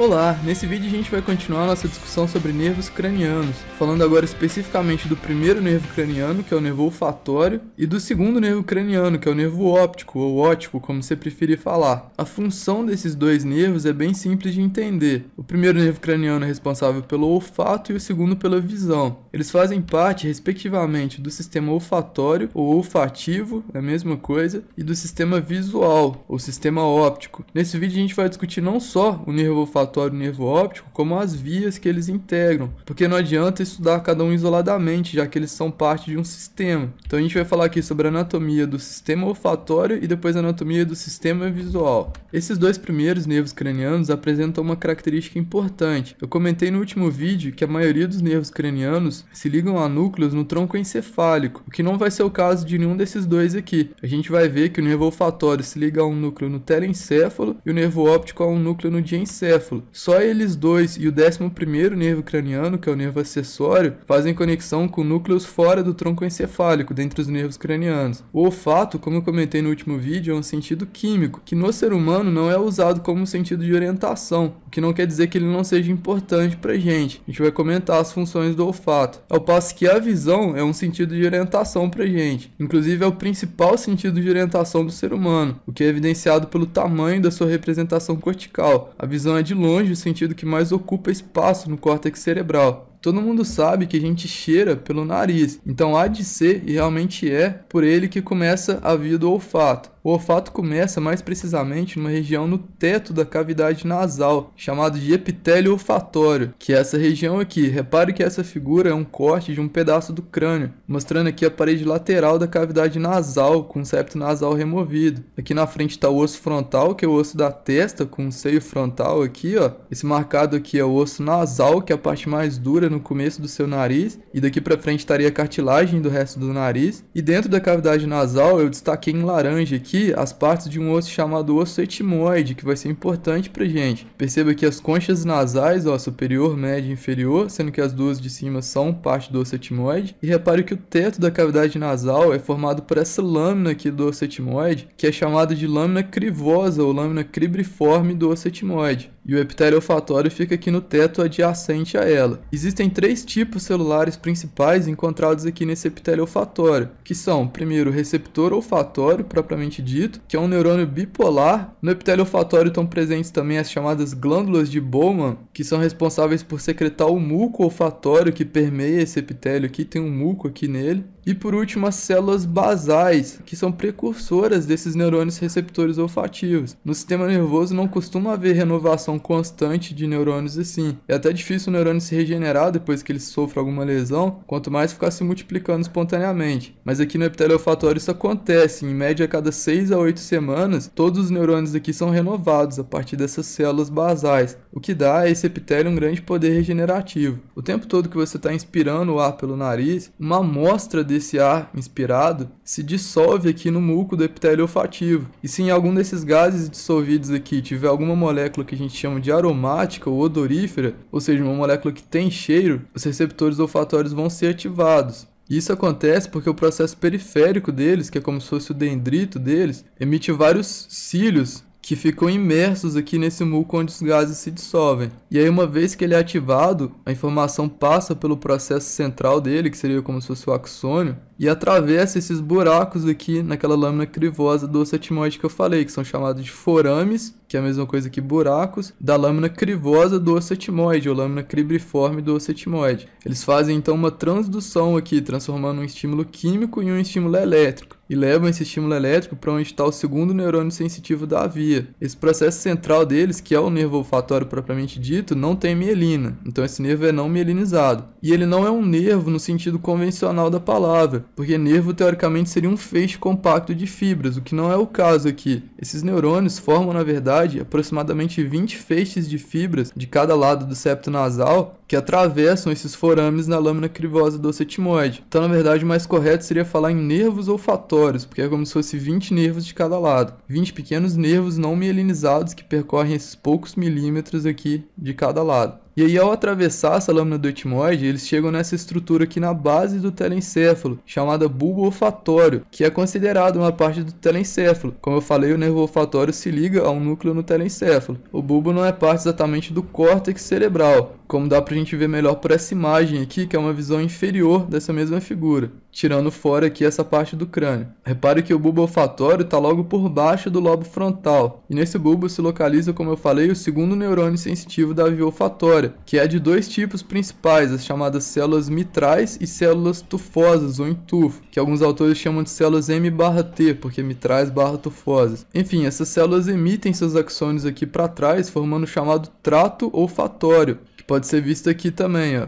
Olá, nesse vídeo a gente vai continuar nossa discussão sobre nervos cranianos, falando agora especificamente do primeiro nervo craniano, que é o nervo olfatório, e do segundo nervo craniano, que é o nervo óptico ou óptico, como você preferir falar. A função desses dois nervos é bem simples de entender. O primeiro nervo craniano é responsável pelo olfato e o segundo pela visão. Eles fazem parte, respectivamente, do sistema olfatório ou olfativo, é a mesma coisa, e do sistema visual ou sistema óptico. Nesse vídeo a gente vai discutir não só o nervo olfatório, olfatório e nervo óptico como as vias que eles integram, porque não adianta estudar cada um isoladamente, já que eles são parte de um sistema. Então a gente vai falar aqui sobre a anatomia do sistema olfatório e depois a anatomia do sistema visual. Esses dois primeiros nervos cranianos apresentam uma característica importante. Eu comentei no último vídeo que a maioria dos nervos cranianos se ligam a núcleos no tronco encefálico, o que não vai ser o caso de nenhum desses dois aqui. A gente vai ver que o nervo olfatório se liga a um núcleo no telencéfalo e o nervo óptico a um núcleo no diencéfalo só eles dois e o 11 nervo craniano, que é o nervo acessório, fazem conexão com núcleos fora do tronco encefálico, dentre os nervos cranianos. O olfato, como eu comentei no último vídeo, é um sentido químico, que no ser humano não é usado como sentido de orientação, o que não quer dizer que ele não seja importante pra gente. A gente vai comentar as funções do olfato. Ao passo que a visão é um sentido de orientação pra gente. Inclusive é o principal sentido de orientação do ser humano, o que é evidenciado pelo tamanho da sua representação cortical. A visão é de longe longe o sentido que mais ocupa espaço no córtex cerebral, Todo mundo sabe que a gente cheira pelo nariz, então há de ser e realmente é por ele que começa a vida do olfato. O olfato começa mais precisamente numa região no teto da cavidade nasal, chamado de epitélio olfatório, que é essa região aqui. Repare que essa figura é um corte de um pedaço do crânio, mostrando aqui a parede lateral da cavidade nasal, com o septo nasal removido. Aqui na frente está o osso frontal, que é o osso da testa, com o seio frontal aqui, ó. Esse marcado aqui é o osso nasal, que é a parte mais dura no começo do seu nariz e daqui para frente estaria a cartilagem do resto do nariz. E dentro da cavidade nasal eu destaquei em laranja aqui as partes de um osso chamado osso etimoide, que vai ser importante pra gente. Perceba que as conchas nasais, ó, superior, média e inferior, sendo que as duas de cima são parte do osso etimoide. E repare que o teto da cavidade nasal é formado por essa lâmina aqui do osso etimoide, que é chamada de lâmina crivosa ou lâmina cribriforme do osso etimoide e o epitélio olfatório fica aqui no teto adjacente a ela. Existem três tipos celulares principais encontrados aqui nesse epitélio olfatório, que são, primeiro, o receptor olfatório, propriamente dito, que é um neurônio bipolar. No epitélio olfatório estão presentes também as chamadas glândulas de Bowman, que são responsáveis por secretar o muco olfatório que permeia esse epitélio aqui, tem um muco aqui nele. E por último, as células basais, que são precursoras desses neurônios receptores olfativos. No sistema nervoso não costuma haver renovação constante de neurônios assim. É até difícil o neurônio se regenerar depois que ele sofre alguma lesão, quanto mais ficar se multiplicando espontaneamente. Mas aqui no epitélio olfatório isso acontece, em média a cada 6 a 8 semanas, todos os neurônios aqui são renovados a partir dessas células basais, o que dá a esse epitélio um grande poder regenerativo. O tempo todo que você está inspirando o ar pelo nariz, uma amostra desse desse ar inspirado se dissolve aqui no muco do epitélio olfativo. E se em algum desses gases dissolvidos aqui tiver alguma molécula que a gente chama de aromática ou odorífera, ou seja, uma molécula que tem cheiro, os receptores olfatórios vão ser ativados. Isso acontece porque o processo periférico deles, que é como se fosse o dendrito deles, emite vários cílios que ficam imersos aqui nesse muco onde os gases se dissolvem. E aí, uma vez que ele é ativado, a informação passa pelo processo central dele, que seria como se fosse o axônio, e atravessa esses buracos aqui naquela lâmina crivosa do acetimóide que eu falei, que são chamados de forames, que é a mesma coisa que buracos, da lâmina crivosa do acetimóide, ou lâmina cribriforme do acetimóide. Eles fazem então uma transdução aqui, transformando um estímulo químico em um estímulo elétrico, e levam esse estímulo elétrico para onde está o segundo neurônio sensitivo da via. Esse processo central deles, que é o nervo olfatório propriamente dito, não tem mielina, então esse nervo é não mielinizado. E ele não é um nervo no sentido convencional da palavra, porque nervo teoricamente seria um feixe compacto de fibras, o que não é o caso aqui. Esses neurônios formam, na verdade, aproximadamente 20 feixes de fibras de cada lado do septo nasal que atravessam esses forames na lâmina crivosa do acetimóide. Então, na verdade, o mais correto seria falar em nervos olfatórios, porque é como se fosse 20 nervos de cada lado. 20 pequenos nervos não mielinizados que percorrem esses poucos milímetros aqui de cada lado. E aí, ao atravessar essa lâmina do etimoide, eles chegam nessa estrutura aqui na base do telencéfalo, chamada bulbo olfatório, que é considerada uma parte do telencéfalo. Como eu falei, o nervo olfatório se liga a um núcleo no telencéfalo. O bulbo não é parte exatamente do córtex cerebral, como dá para gente vê melhor por essa imagem aqui, que é uma visão inferior dessa mesma figura, tirando fora aqui essa parte do crânio. Repare que o bulbo olfatório está logo por baixo do lobo frontal, e nesse bulbo se localiza, como eu falei, o segundo neurônio sensitivo da via olfatória, que é de dois tipos principais, as chamadas células mitrais e células tufosas ou entufo, que alguns autores chamam de células M/T, porque mitrais barra tufosas. Enfim, essas células emitem seus axônios aqui para trás, formando o chamado trato olfatório, pode ser visto aqui também. Ó.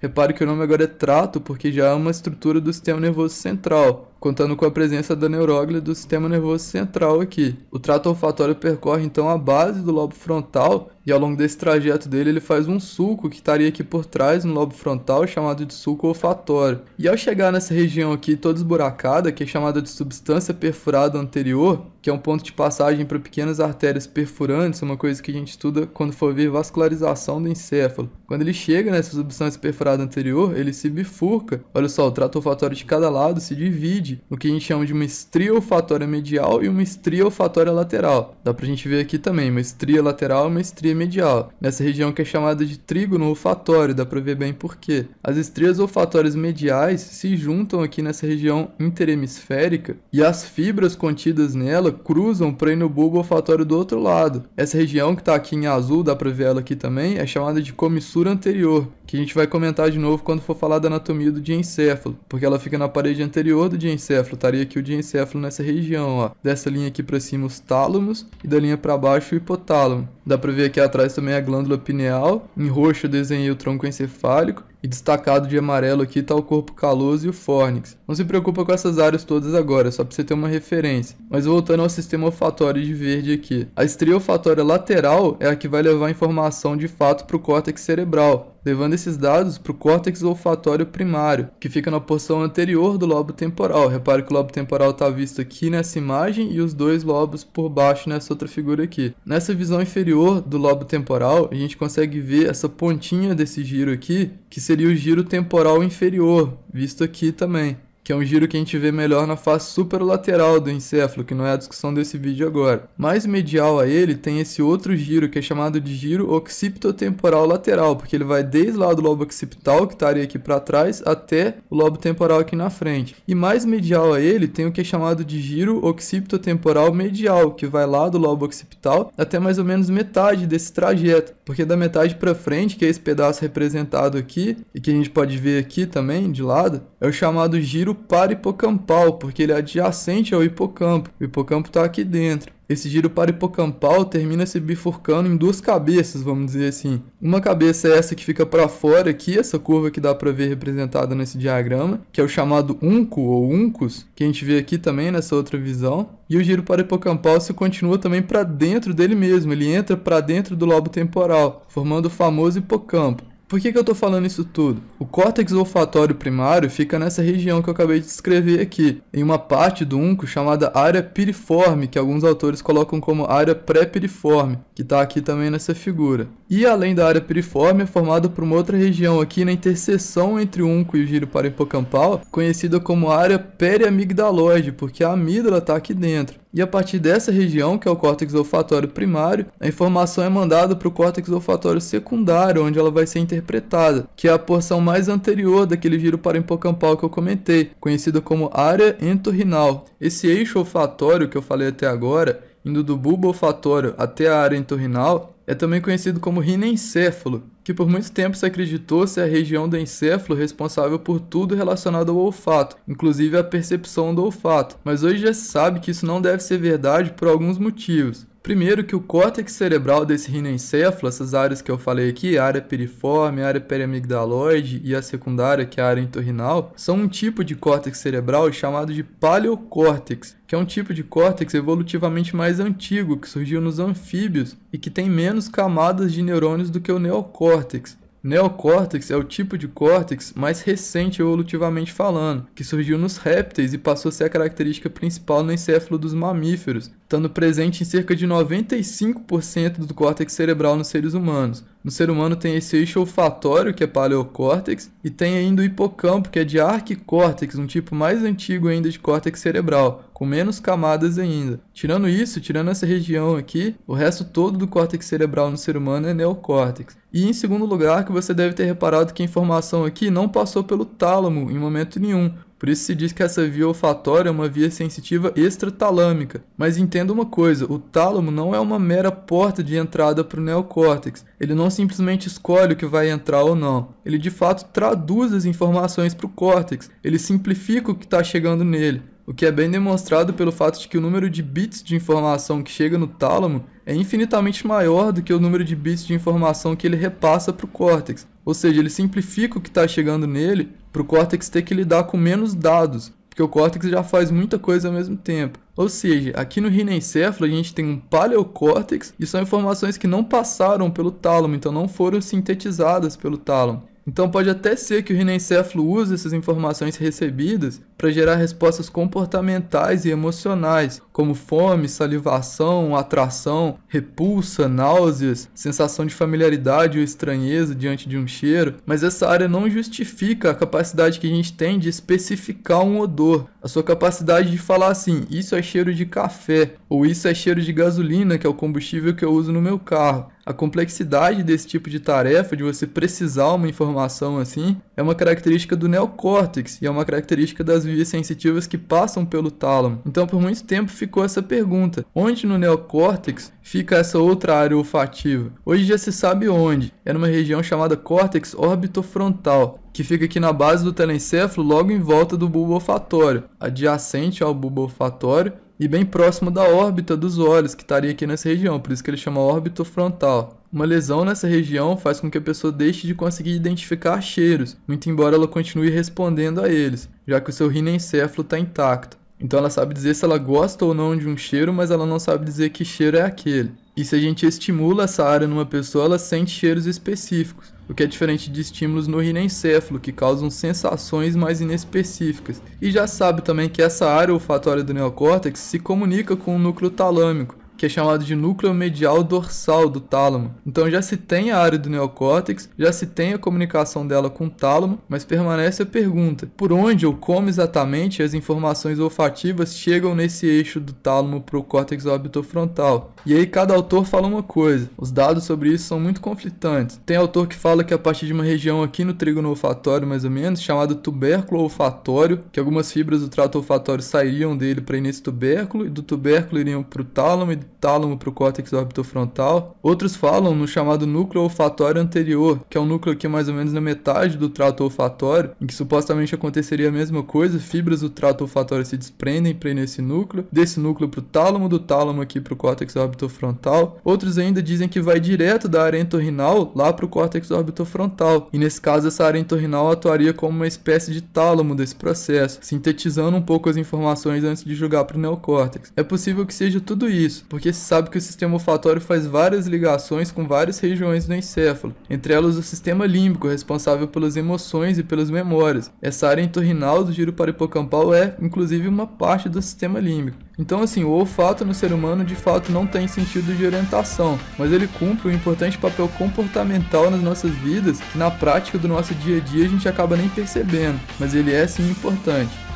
Repare que o nome agora é trato porque já é uma estrutura do sistema nervoso central, contando com a presença da neuróglia do sistema nervoso central aqui. O trato olfatório percorre então a base do lobo frontal e ao longo desse trajeto dele ele faz um sulco que estaria aqui por trás no lobo frontal chamado de sulco olfatório. E ao chegar nessa região aqui toda esburacada, que é chamada de substância perfurada anterior, que é um ponto de passagem para pequenas artérias perfurantes, uma coisa que a gente estuda quando for ver vascularização do encéfalo. Quando ele chega nessa substância perfurada anterior, ele se bifurca. Olha só, o trato olfatório de cada lado se divide divide no que a gente chama de uma estria olfatória medial e uma estria olfatória lateral. Dá pra gente ver aqui também, uma estria lateral e uma estria medial. Nessa região que é chamada de trígono olfatório, dá pra ver bem por quê. As estrias olfatórias mediais se juntam aqui nessa região interhemisférica e as fibras contidas nela cruzam para ir no bulbo olfatório do outro lado. Essa região que está aqui em azul, dá para ver ela aqui também, é chamada de comissura anterior, que a gente vai comentar de novo quando for falar da anatomia do diencéfalo, porque ela fica na parede anterior do diencéfalo diencéfalo, estaria aqui o diencéfalo nessa região, ó. Dessa linha aqui para cima os tálamos e da linha para baixo o hipotálamo. Dá para ver aqui atrás também a glândula pineal. Em roxo eu desenhei o tronco encefálico e destacado de amarelo aqui está o corpo caloso e o fornix. Não se preocupa com essas áreas todas agora, só para você ter uma referência. Mas voltando ao sistema olfatório de verde aqui. A estria olfatória lateral é a que vai levar informação de fato para o córtex cerebral, levando esses dados para o córtex olfatório primário, que fica na porção anterior do lobo temporal. Repare que o lobo temporal está visto aqui nessa imagem e os dois lobos por baixo nessa outra figura aqui. Nessa visão inferior do lobo temporal, a gente consegue ver essa pontinha desse giro aqui, que seria o giro temporal inferior, visto aqui também que é um giro que a gente vê melhor na face superlateral do encéfalo, que não é a discussão desse vídeo agora. Mais medial a ele tem esse outro giro, que é chamado de giro occipitotemporal lateral, porque ele vai desde lá do lobo occipital, que estaria aqui para trás, até o lobo temporal aqui na frente. E mais medial a ele tem o que é chamado de giro occipitotemporal medial, que vai lá do lobo occipital até mais ou menos metade desse trajeto, porque da metade para frente, que é esse pedaço representado aqui, e que a gente pode ver aqui também, de lado, é o chamado giro hipocampal, porque ele é adjacente ao hipocampo. O hipocampo está aqui dentro. Esse giro hipocampal termina se bifurcando em duas cabeças, vamos dizer assim. Uma cabeça é essa que fica para fora aqui, essa curva que dá para ver representada nesse diagrama, que é o chamado unco ou uncus, que a gente vê aqui também nessa outra visão. E o giro hipocampal se continua também para dentro dele mesmo, ele entra para dentro do lobo temporal, formando o famoso hipocampo. Por que, que eu estou falando isso tudo? O córtex olfatório primário fica nessa região que eu acabei de descrever aqui, em uma parte do unco chamada área piriforme, que alguns autores colocam como área pré-piriforme, que está aqui também nessa figura. E além da área piriforme, é formada por uma outra região aqui na interseção entre o unco e o giro para hipocampal, conhecida como área periamigdaloide, porque a amígdala está aqui dentro. E a partir dessa região, que é o córtex olfatório primário, a informação é mandada para o córtex olfatório secundário, onde ela vai ser interpretada, que é a porção mais anterior daquele giro paraenpocampal que eu comentei, conhecido como área entorrinal. Esse eixo olfatório que eu falei até agora, indo do bulbo olfatório até a área entorrinal, é também conhecido como rinencéfalo, que por muito tempo se acreditou ser a região do encéfalo responsável por tudo relacionado ao olfato, inclusive a percepção do olfato, mas hoje já se sabe que isso não deve ser verdade por alguns motivos. Primeiro que o córtex cerebral desse rinoencéfalo, essas áreas que eu falei aqui, a área piriforme, a área periamigdaloide e a secundária, que é a área entorrinal, são um tipo de córtex cerebral chamado de paleocórtex, que é um tipo de córtex evolutivamente mais antigo, que surgiu nos anfíbios e que tem menos camadas de neurônios do que o neocórtex. Neocórtex é o tipo de córtex mais recente evolutivamente falando, que surgiu nos répteis e passou a ser a característica principal no encéfalo dos mamíferos, estando presente em cerca de 95% do córtex cerebral nos seres humanos. No ser humano tem esse eixo olfatório, que é paleocórtex, e tem ainda o hipocampo, que é de arquicórtex, um tipo mais antigo ainda de córtex cerebral, com menos camadas ainda. Tirando isso, tirando essa região aqui, o resto todo do córtex cerebral no ser humano é neocórtex. E em segundo lugar, que você deve ter reparado que a informação aqui não passou pelo tálamo em momento nenhum, por isso se diz que essa via olfatória é uma via sensitiva extratalâmica. Mas entenda uma coisa, o tálamo não é uma mera porta de entrada para o neocórtex. Ele não simplesmente escolhe o que vai entrar ou não. Ele de fato traduz as informações para o córtex. Ele simplifica o que está chegando nele o que é bem demonstrado pelo fato de que o número de bits de informação que chega no tálamo é infinitamente maior do que o número de bits de informação que ele repassa para o córtex, ou seja, ele simplifica o que está chegando nele para o córtex ter que lidar com menos dados, porque o córtex já faz muita coisa ao mesmo tempo. Ou seja, aqui no rinencéfalo a gente tem um paleocórtex e são informações que não passaram pelo tálamo, então não foram sintetizadas pelo tálamo. Então pode até ser que o rinencéfalo use essas informações recebidas para gerar respostas comportamentais e emocionais, como fome, salivação, atração, repulsa, náuseas, sensação de familiaridade ou estranheza diante de um cheiro, mas essa área não justifica a capacidade que a gente tem de especificar um odor, a sua capacidade de falar assim, isso é cheiro de café, ou isso é cheiro de gasolina, que é o combustível que eu uso no meu carro. A complexidade desse tipo de tarefa, de você precisar uma informação assim, é uma característica do neocórtex e é uma característica das vias sensitivas que passam pelo tálamo. Então, por muito tempo ficou essa pergunta: onde no neocórtex fica essa outra área olfativa? Hoje já se sabe onde. É numa região chamada córtex orbitofrontal, que fica aqui na base do telencéfalo, logo em volta do bulbo olfatório, adjacente ao bulbo olfatório e bem próximo da órbita dos olhos, que estaria aqui nessa região, por isso que ele chama órbito frontal. Uma lesão nessa região faz com que a pessoa deixe de conseguir identificar cheiros, muito embora ela continue respondendo a eles, já que o seu rinoencéfalo está intacto. Então ela sabe dizer se ela gosta ou não de um cheiro, mas ela não sabe dizer que cheiro é aquele. E se a gente estimula essa área numa pessoa, ela sente cheiros específicos, o que é diferente de estímulos no rinencéfalo, que causam sensações mais inespecíficas. E já sabe também que essa área olfatória do neocórtex se comunica com o núcleo talâmico, que é chamado de núcleo medial dorsal do tálamo. Então já se tem a área do neocórtex, já se tem a comunicação dela com o tálamo, mas permanece a pergunta: por onde ou como exatamente as informações olfativas chegam nesse eixo do tálamo para o córtex orbitofrontal? E aí cada autor fala uma coisa. Os dados sobre isso são muito conflitantes. Tem autor que fala que a partir de uma região aqui no trígono olfatório, mais ou menos, chamado tubérculo olfatório, que algumas fibras do trato olfatório sairiam dele para ir nesse tubérculo e do tubérculo iriam para o tálamo e do tálamo para o córtex orbitofrontal. Outros falam no chamado núcleo olfatório anterior, que é um núcleo que é mais ou menos na metade do trato olfatório, em que supostamente aconteceria a mesma coisa, fibras do trato olfatório se desprendem para nesse núcleo, desse núcleo para o tálamo, do tálamo aqui para o córtex orbitofrontal. Outros ainda dizem que vai direto da área entorrinal lá para o córtex orbitofrontal, e nesse caso essa área entorrinal atuaria como uma espécie de tálamo desse processo, sintetizando um pouco as informações antes de jogar para o neocórtex. É possível que seja tudo isso, porque porque se sabe que o sistema olfatório faz várias ligações com várias regiões do encéfalo, entre elas o sistema límbico, responsável pelas emoções e pelas memórias. Essa área entorrinal do giro paripocampal é, inclusive, uma parte do sistema límbico. Então, assim, o olfato no ser humano de fato não tem sentido de orientação, mas ele cumpre um importante papel comportamental nas nossas vidas que na prática do nosso dia a dia a gente acaba nem percebendo, mas ele é sim importante.